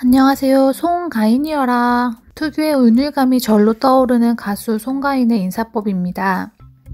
안녕하세요. 송가인이어라. 특유의 은율감이 절로 떠오르는 가수 송가인의 인사법입니다.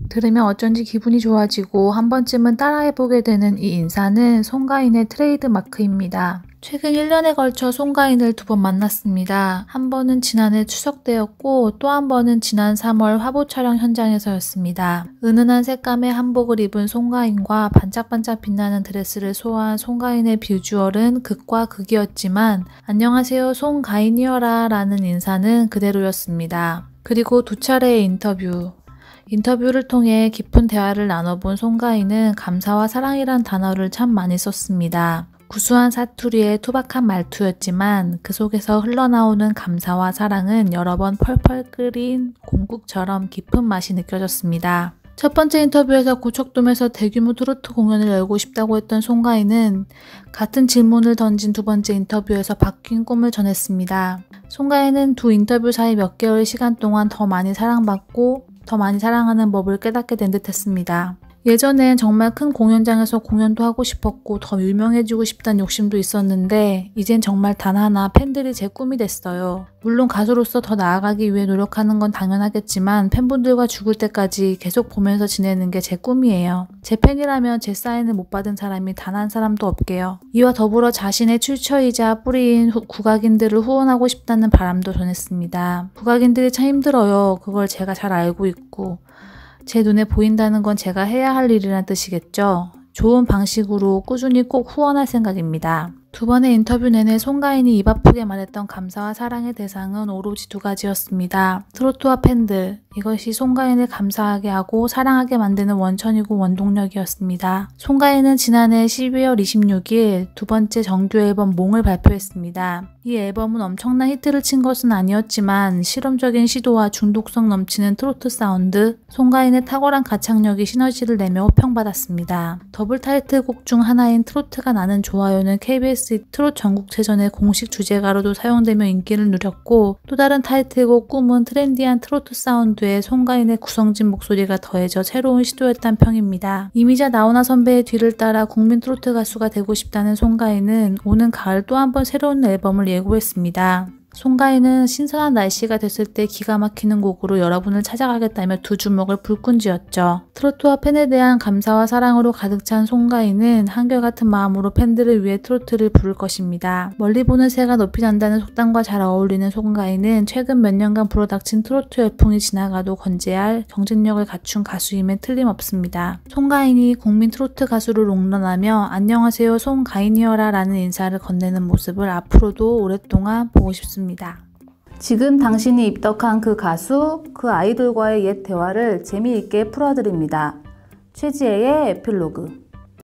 들으면 어쩐지 기분이 좋아지고 한 번쯤은 따라해보게 되는 이 인사는 송가인의 트레이드 마크입니다. 최근 1년에 걸쳐 송가인을 두 번 만났습니다. 한 번은 지난해 추석 때였고 또 한 번은 지난 3월 화보 촬영 현장에서였습니다. 은은한 색감의 한복을 입은 송가인과 반짝반짝 빛나는 드레스를 소화한 송가인의 비주얼은 극과 극이었지만 안녕하세요 송가인이어라 라는 인사는 그대로였습니다. 그리고 두 차례의 인터뷰 인터뷰를 통해 깊은 대화를 나눠본 송가인은 감사와 사랑이란 단어를 참 많이 썼습니다. 구수한 사투리에 투박한 말투였지만 그 속에서 흘러나오는 감사와 사랑은 여러 번 펄펄 끓인 공국처럼 깊은 맛이 느껴졌습니다. 첫 번째 인터뷰에서 고척돔에서 대규모 트로트 공연을 열고 싶다고 했던 송가인은 같은 질문을 던진 두 번째 인터뷰에서 바뀐 꿈을 전했습니다. 송가인은 두 인터뷰 사이 몇 개월 시간 동안 더 많이 사랑받고 더 많이 사랑하는 법을 깨닫게 된 듯했습니다. 예전엔 정말 큰 공연장에서 공연도 하고 싶었고 더 유명해지고 싶다는 욕심도 있었는데 이젠 정말 단 하나 팬들이 제 꿈이 됐어요. 물론 가수로서 더 나아가기 위해 노력하는 건 당연하겠지만 팬분들과 죽을 때까지 계속 보면서 지내는 게 제 꿈이에요. 제 팬이라면 제 사인을 못 받은 사람이 단 한 사람도 없게요. 이와 더불어 자신의 출처이자 뿌리인 후, 국악인들을 후원하고 싶다는 바람도 전했습니다. 국악인들이 참 힘들어요. 그걸 제가 잘 알고 있고 제 눈에 보인다는 건 제가 해야 할 일이란 뜻이겠죠. 좋은 방식으로 꾸준히 꼭 후원할 생각입니다. 두 번의 인터뷰 내내 송가인이 입 아프게 말했던 감사와 사랑의 대상은 오로지 두 가지였습니다. 트로트와 팬들, 이것이 송가인을 감사하게 하고 사랑하게 만드는 원천이고 원동력이었습니다. 송가인은 지난해 12월 26일 두 번째 정규 앨범 몽을 발표했습니다. 이 앨범은 엄청난 히트를 친 것은 아니었지만 실험적인 시도와 중독성 넘치는 트로트 사운드, 송가인의 탁월한 가창력이 시너지를 내며 호평받았습니다. 더블 타이틀곡 중 하나인 트로트가 나는 좋아요는 KBS 클래식 트롯 전국체전의 공식 주제가로도 사용되며 인기를 누렸고 또 다른 타이틀곡 꿈은 트렌디한 트로트 사운드에 송가인의 구성진 목소리가 더해져 새로운 시도였단 평입니다. 이미자 나훈아 선배의 뒤를 따라 국민 트로트 가수가 되고 싶다는 송가인은 오는 가을 또 한 번 새로운 앨범을 예고했습니다. 송가인은 신선한 날씨가 됐을 때 기가 막히는 곡으로 여러분을 찾아가겠다며 두 주먹을 불끈 쥐었죠. 트로트와 팬에 대한 감사와 사랑으로 가득 찬 송가인은 한결같은 마음으로 팬들을 위해 트로트를 부를 것입니다. 멀리 보는 새가 높이 난다는 속담과 잘 어울리는 송가인은 최근 몇 년간 불어닥친 트로트 열풍이 지나가도 건재할 경쟁력을 갖춘 가수임에 틀림없습니다. 송가인이 국민 트로트 가수를 롱런하며 안녕하세요 송가인이어라 라는 인사를 건네는 모습을 앞으로도 오랫동안 보고 싶습니다. 있습니다. 지금 당신이 입덕한 그 가수, 그 아이돌과의 옛 대화를 재미있게 풀어드립니다. 최지혜의 에필로그